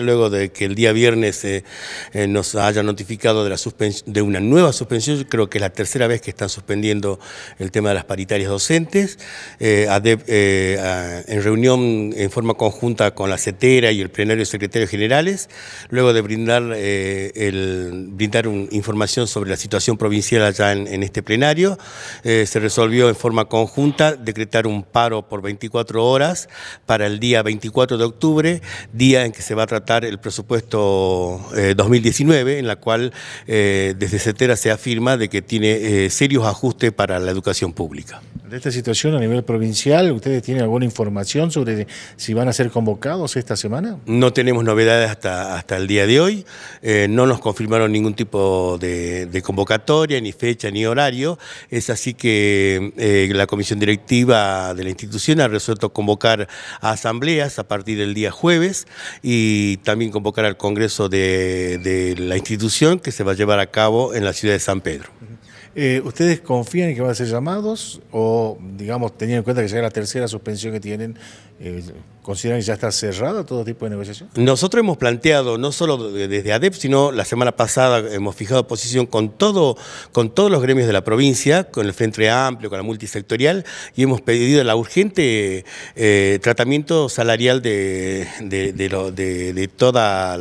luego de que el día viernes eh, eh, nos haya notificado de, una nueva suspensión, creo que es la tercera vez que están suspendiendo el tema de las paritarias docentes, eh, en reunión en forma conjunta con la CETERA y el plenario de secretarios generales, luego de brindar, brindar información sobre la situación provincial allá en, en este plenario, se resolvió en forma conjunta decretar un paro por 24 horas para el día 24 de octubre, día en que se va a tratar el presupuesto 2019, eh, en la cual eh, desde CETERA se afirma de que tiene eh, serios ajustes para la educación pública. De esta situación a nivel provincial, ¿ustedes tienen alguna información sobre si van a ser convocados esta semana? No tenemos novedades hasta, hasta el día de hoy, no nos confirmaron ningún tipo de, de, convocatoria, ni fecha, ni horario, es así que la comisión directiva de la institución ha resuelto convocar a asambleas a partir del día jueves y y también convocar al Congreso de, de la institución que se va a llevar a cabo en la ciudad de San Pedro. Eh, ¿Ustedes confían en que van a ser llamados o, digamos, teniendo en cuenta que ya la tercera suspensión que tienen, eh, consideran que ya está cerrada todo tipo de negociación? Nosotros hemos planteado, no solo desde ADEP, sino la semana pasada hemos fijado posición con, todo, con todos los gremios de la provincia, con el Frente Amplio, con la multisectorial, y hemos pedido la urgente eh, tratamiento salarial de, de, toda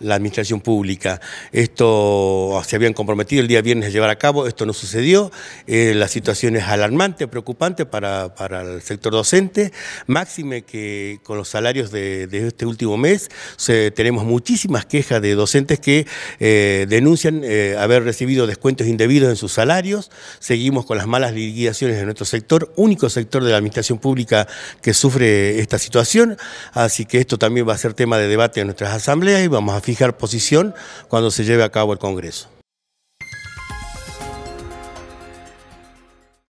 la administración pública. Esto se habían comprometido el día viernes a llevar a cabo, esto sucedió. Eh, la situación es alarmante, preocupante para, el sector docente, máxime que con los salarios de, este último mes tenemos muchísimas quejas de docentes que eh, denuncian eh, haber recibido descuentos indebidos en sus salarios, seguimos con las malas liquidaciones de nuestro sector, único sector de la administración pública que sufre esta situación, así que esto también va a ser tema de debate en nuestras asambleas y vamos a fijar posición cuando se lleve a cabo el Congreso.